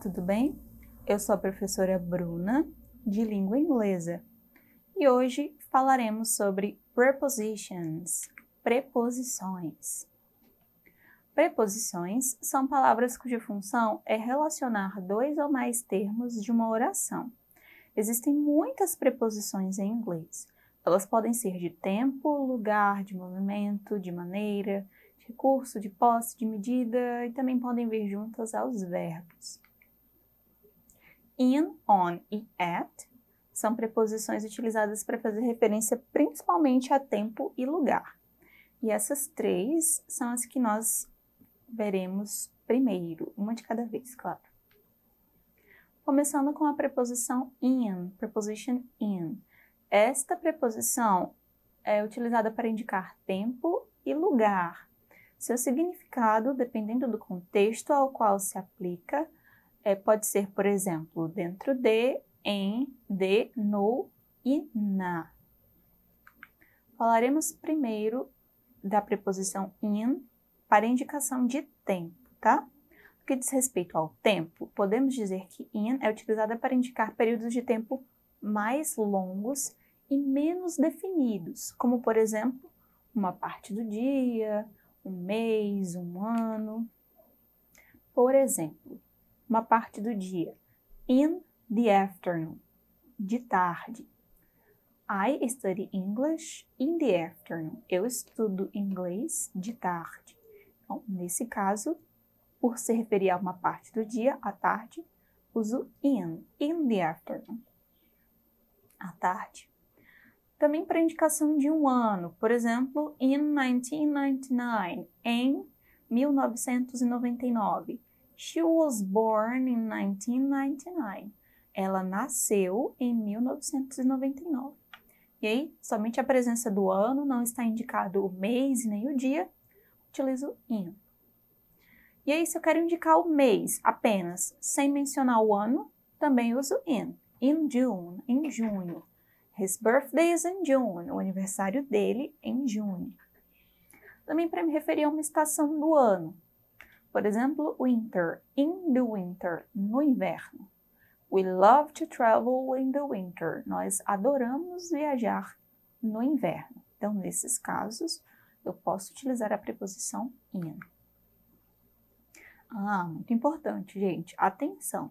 tudo bem? Eu sou a professora Bruna, de língua inglesa, e hoje falaremos sobre prepositions, preposições. Preposições são palavras cuja função é relacionar dois ou mais termos de uma oração. Existem muitas preposições em inglês. Elas podem ser de tempo, lugar, de movimento, de maneira, de recurso, de posse, de medida e também podem vir juntas aos verbos in, on e at são preposições utilizadas para fazer referência principalmente a tempo e lugar. E essas três são as que nós veremos primeiro, uma de cada vez, claro. Começando com a preposição in, preposition in. Esta preposição é utilizada para indicar tempo e lugar. Seu significado, dependendo do contexto ao qual se aplica, é, pode ser, por exemplo, dentro de, em, de, no e na. Falaremos primeiro da preposição in para indicação de tempo, tá? No que diz respeito ao tempo, podemos dizer que in é utilizada para indicar períodos de tempo mais longos e menos definidos, como por exemplo, uma parte do dia, um mês, um ano. Por exemplo, uma parte do dia. In the afternoon, de tarde. I study English in the afternoon. Eu estudo inglês de tarde. Então, nesse caso, por se referir a uma parte do dia, à tarde, uso in, in the afternoon. À tarde. Também para indicação de um ano, por exemplo, in 1999, em 1999. She was born in 1999. Ela nasceu em 1999. E aí, somente a presença do ano, não está indicado o mês nem o dia, utilizo in. E aí, se eu quero indicar o mês apenas, sem mencionar o ano, também uso in. In June, em junho. His birthday is in June, o aniversário dele em junho. Também para me referir a uma estação do ano, por exemplo, winter, in the winter, no inverno. We love to travel in the winter. Nós adoramos viajar no inverno. Então, nesses casos, eu posso utilizar a preposição in. Ah, muito importante, gente. Atenção!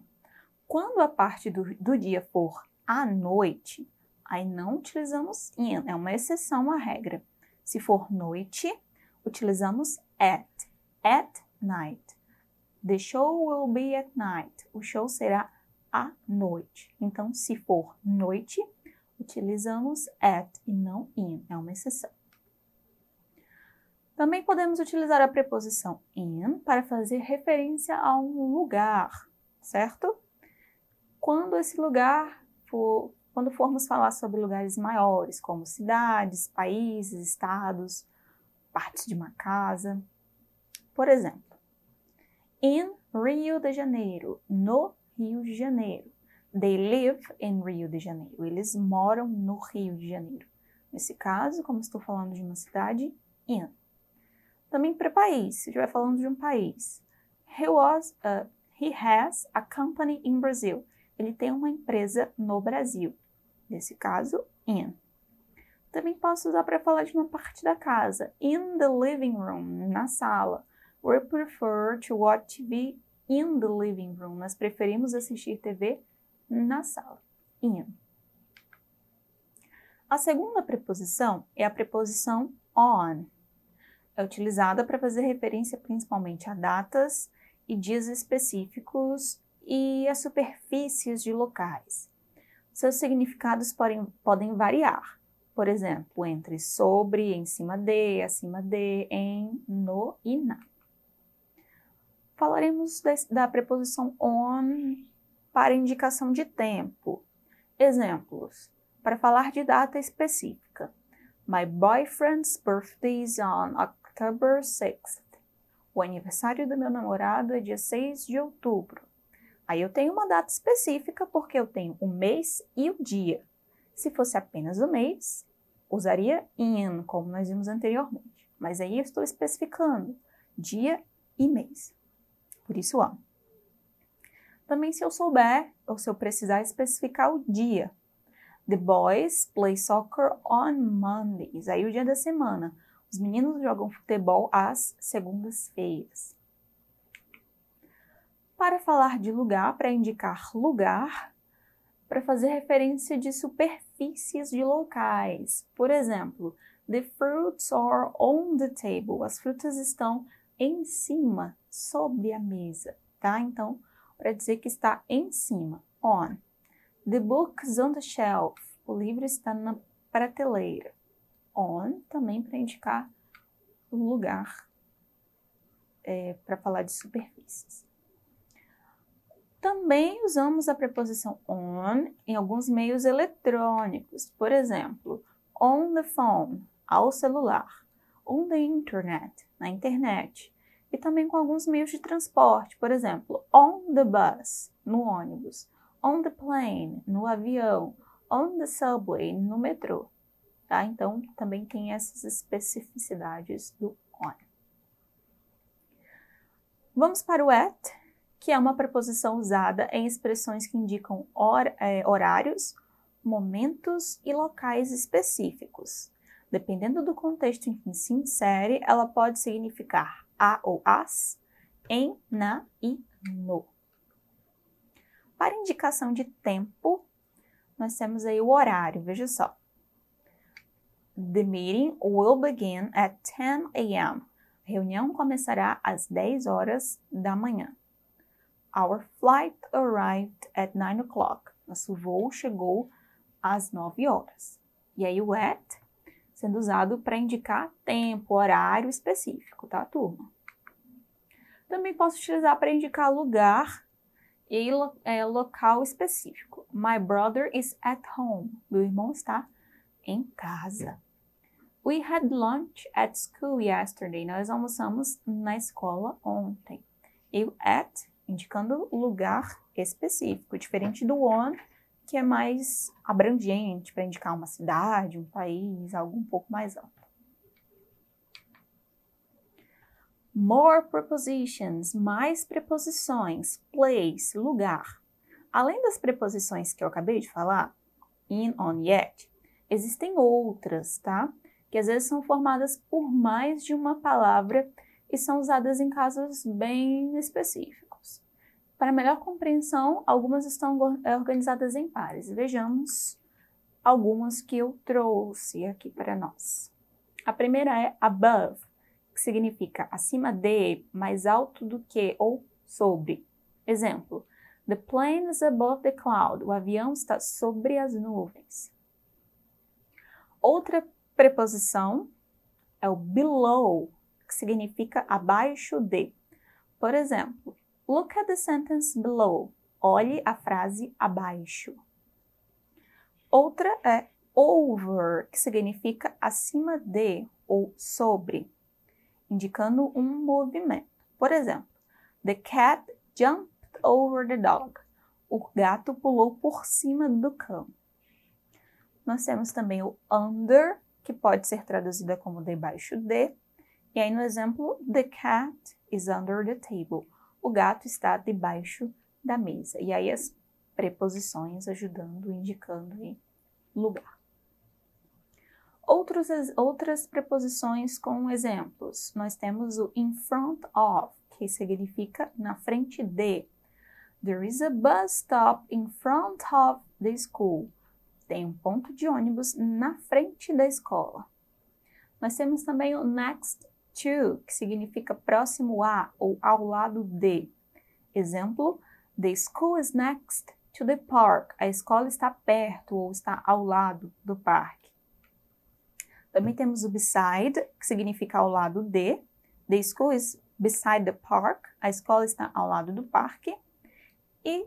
Quando a parte do, do dia for à noite, aí não utilizamos in, é uma exceção à regra. Se for noite, utilizamos at. At night. The show will be at night. O show será à noite. Então, se for noite, utilizamos at e não in, é uma exceção. Também podemos utilizar a preposição in para fazer referência a um lugar, certo? Quando esse lugar for, quando formos falar sobre lugares maiores, como cidades, países, estados, partes de uma casa, por exemplo in Rio de Janeiro, no Rio de Janeiro. They live in Rio de Janeiro. Eles moram no Rio de Janeiro. Nesse caso, como estou falando de uma cidade, in. Também para país, se estiver falando de um país. He, was, uh, he has a company in Brazil. Ele tem uma empresa no Brasil. Nesse caso, in. Também posso usar para falar de uma parte da casa. In the living room, na sala. We prefer to watch TV in the living room. Nós preferimos assistir TV na sala. In. A segunda preposição é a preposição on. É utilizada para fazer referência principalmente a datas e dias específicos e a superfícies de locais. Seus significados podem, podem variar, por exemplo, entre sobre, em cima de, acima de, em, no e na falaremos da, preposição on para indicação de tempo. Exemplos: para falar de data específica. My boyfriend's birthday is on October 6th. O aniversário do meu namorado é dia 6 de outubro. Aí eu tenho uma data específica porque eu tenho o mês e o dia. Se fosse apenas o mês, usaria in, como nós vimos anteriormente. Mas aí eu estou especificando dia e mês. Por isso A. Também se eu souber ou se eu precisar especificar o dia. The boys play soccer on Mondays. Aí o dia da semana. Os meninos jogam futebol às segundas-feiras. Para falar de lugar, para indicar lugar, para fazer referência de superfícies de locais. Por exemplo, the fruits are on the table. As frutas estão em cima sobre a mesa, tá? Então, para dizer que está em cima, on. The book's on the shelf. O livro está na prateleira. On também para indicar o lugar é, para falar de superfícies. Também usamos a preposição on em alguns meios eletrônicos, por exemplo, on the phone, ao celular, on the internet, na internet, e também com alguns meios de transporte, por exemplo, on the bus, no ônibus, on the plane, no avião, on the subway, no metrô. Tá? Então, também tem essas especificidades do on. Vamos para o at, que é uma preposição usada em expressões que indicam hor é, horários, momentos e locais específicos. Dependendo do contexto em que se insere, ela pode significar a ou as, em, na e no. Para indicação de tempo, nós temos aí o horário, veja só. The meeting will begin at 10 a.m. A reunião começará às 10 horas da manhã. Our flight arrived at 9 o'clock. Nosso voo chegou às 9 horas. E aí o at sendo usado para indicar tempo, horário específico, tá, turma? Também posso utilizar para indicar lugar e é, local específico. My brother is at home. Meu irmão está em casa. We had lunch at school yesterday. Nós almoçamos na escola ontem. E o at indicando lugar específico, diferente do on, que é mais abrangente para indicar uma cidade, um país, algo um pouco mais amplo. More prepositions, mais preposições, place, lugar. Além das preposições que eu acabei de falar, in, on, yet, existem outras, tá? Que às vezes são formadas por mais de uma palavra e são usadas em casos bem específicos. Para melhor compreensão, algumas estão eh, organizadas em pares. Vejamos algumas que eu trouxe aqui para nós. A primeira é above, que significa acima de, mais alto do que ou sobre. Exemplo: The plane is above the cloud. O avião está sobre as nuvens. Outra preposição é o below, que significa abaixo de. Por exemplo, Look at the sentence below. Olhe a frase abaixo. Outra é over, que significa acima de ou sobre, indicando um movimento. Por exemplo, the cat jumped over the dog. O gato pulou por cima do cão. Nós temos também o under, que pode ser traduzida como debaixo de. E aí no exemplo, the cat is under the table o gato está debaixo da mesa. E aí as preposições ajudando, indicando em lugar. Outros, outras preposições com exemplos. Nós temos o in front of, que significa na frente de. There is a bus stop in front of the school. Tem um ponto de ônibus na frente da escola. Nós temos também o next to, que significa próximo a ou ao lado de. Exemplo: The school is next to the park. A escola está perto ou está ao lado do parque. Também temos o beside, que significa ao lado de. The school is beside the park. A escola está ao lado do parque. E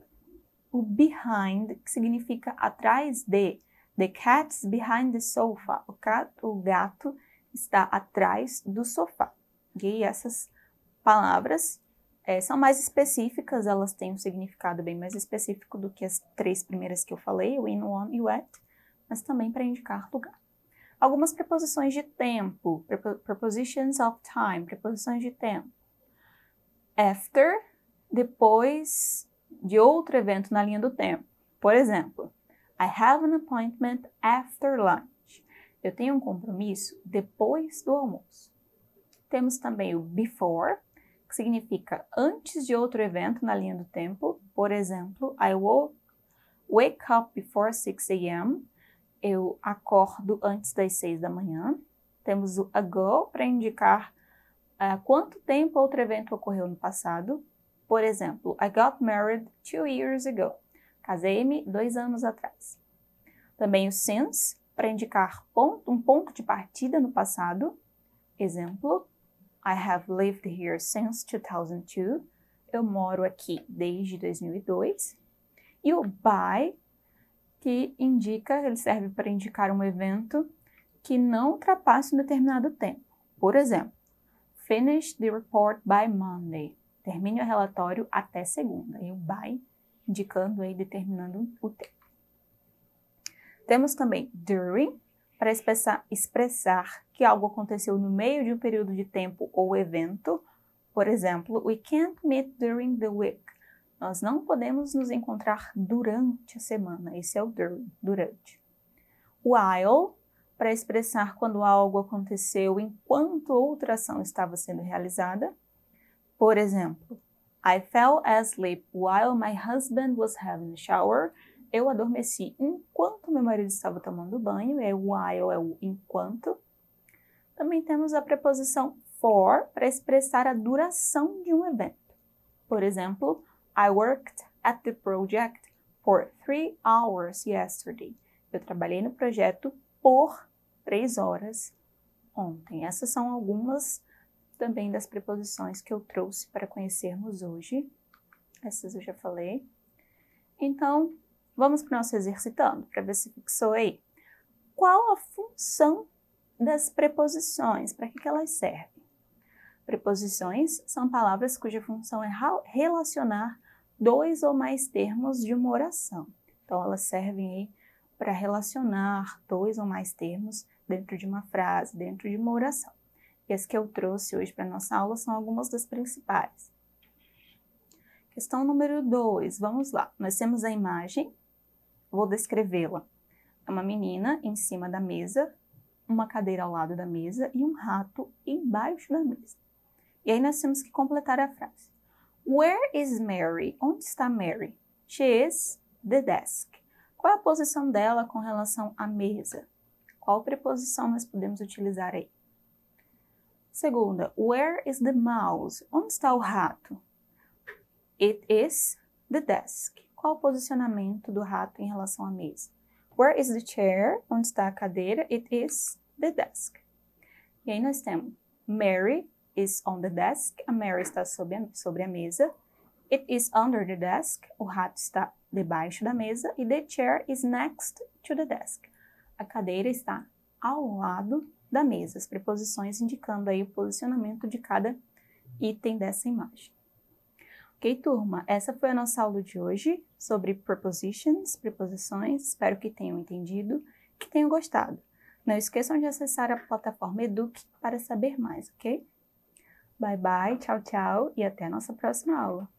o behind, que significa atrás de. The cat's behind the sofa. O, gato está atrás do sofá. E essas palavras é, são mais específicas, elas têm um significado bem mais específico do que as três primeiras que eu falei, o in, on e o at, mas também para indicar lugar. Algumas preposições de tempo, prepositions of time, preposições de tempo. After, depois de outro evento na linha do tempo. Por exemplo, I have an appointment after lunch. Eu tenho um compromisso depois do almoço. Temos também o before, que significa antes de outro evento na linha do tempo. Por exemplo, I will wake up before 6 a.m. Eu acordo antes das 6 da manhã. Temos o ago para indicar uh, quanto tempo outro evento ocorreu no passado. Por exemplo, I got married two years ago. Casei-me dois anos atrás. Também o since, para indicar ponto, um ponto de partida no passado. Exemplo: I have lived here since 2002. Eu moro aqui desde 2002. E o by, que indica, ele serve para indicar um evento que não ultrapasse um determinado tempo. Por exemplo, finish the report by Monday. Termine o relatório até segunda. E o by indicando aí, determinando o tempo. Temos também during, para expressar, expressar que algo aconteceu no meio de um período de tempo ou evento. Por exemplo, we can't meet during the week. Nós não podemos nos encontrar durante a semana. Esse é o during, durante. While, para expressar quando algo aconteceu enquanto outra ação estava sendo realizada. Por exemplo, I fell asleep while my husband was having a shower eu adormeci enquanto meu marido estava tomando banho, é o while, é o enquanto. Também temos a preposição for para expressar a duração de um evento. Por exemplo, I worked at the project for three hours yesterday. Eu trabalhei no projeto por três horas ontem. Essas são algumas também das preposições que eu trouxe para conhecermos hoje. Essas eu já falei. Então, Vamos para o nosso exercitando, para ver se fixou aí. Qual a função das preposições? Para que, que elas servem? Preposições são palavras cuja função é relacionar dois ou mais termos de uma oração. Então, elas servem aí para relacionar dois ou mais termos dentro de uma frase, dentro de uma oração. E as que eu trouxe hoje para nossa aula são algumas das principais. Questão número 2, vamos lá. Nós temos a imagem Vou descrevê-la. É uma menina em cima da mesa, uma cadeira ao lado da mesa e um rato embaixo da mesa. E aí nós temos que completar a frase. Where is Mary? Onde está Mary? She is the desk. Qual é a posição dela com relação à mesa? Qual preposição nós podemos utilizar aí? Segunda, where is the mouse? Onde está o rato? It is the desk. Qual o posicionamento do rato em relação à mesa? Where is the chair? Onde está a cadeira? It is the desk. E aí nós temos Mary is on the desk. A Mary está sobre a, sobre a mesa. It is under the desk. O rato está debaixo da mesa. E the chair is next to the desk. A cadeira está ao lado da mesa. As preposições indicando aí o posicionamento de cada item dessa imagem. Ok, turma? Essa foi a nossa aula de hoje sobre prepositions, preposições. Espero que tenham entendido, que tenham gostado. Não esqueçam de acessar a plataforma Educ para saber mais, ok? Bye bye, tchau, tchau e até a nossa próxima aula.